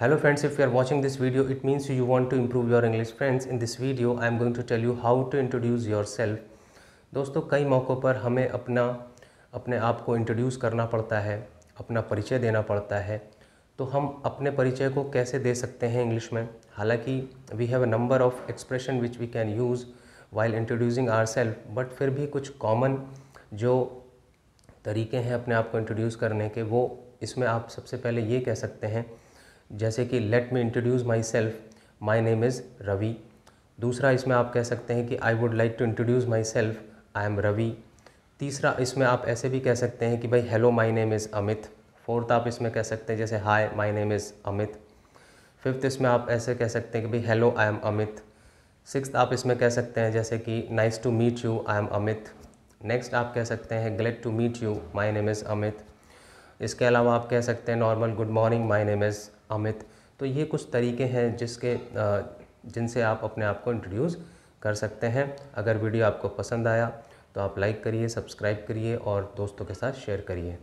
hello friends if you are watching this video it means you want to improve your english friends in this video i am going to tell you how to introduce yourself दोस्तों कई मौक़ों पर हमें अपना अपने आप को introduce करना पड़ता है अपना परिचय देना पड़ता है तो हम अपने परिचय को कैसे दे सकते हैं इंग्लिश में हालांकि we have a number of expression which we can use while introducing our self but फिर भी कुछ कॉमन जो तरीके हैं अपने आप को इंट्रोड्यूस करने के वो इसमें आप सबसे पहले ये कह सकते हैं जैसे कि let me introduce myself my name is Ravi दूसरा इसमें आप कह सकते हैं कि I would like to introduce myself I am Ravi तीसरा इसमें आप ऐसे भी कह सकते हैं कि भाई hello my name is Amit fourth आप इसमें कह सकते हैं जैसे hi my name is Amit fifth इसमें आप ऐसे कह सकते हैं कि भाई hello I am Amit six आप इसमें कह सकते हैं जैसे कि nice to meet you I am Amit next आप कह सकते हैं glad to meet you my name is Amit इसके अलावा आप कह सकते हैं normal good morning my name is Amit तो ये कुछ तरीके हैं जिसके जिनसे आप अपने आप को इंट्रोड्यूस कर सकते हैं अगर वीडियो आपको पसंद आया तो आप लाइक करिए सब्सक्राइब करिए और दोस्तों के साथ शेयर करिए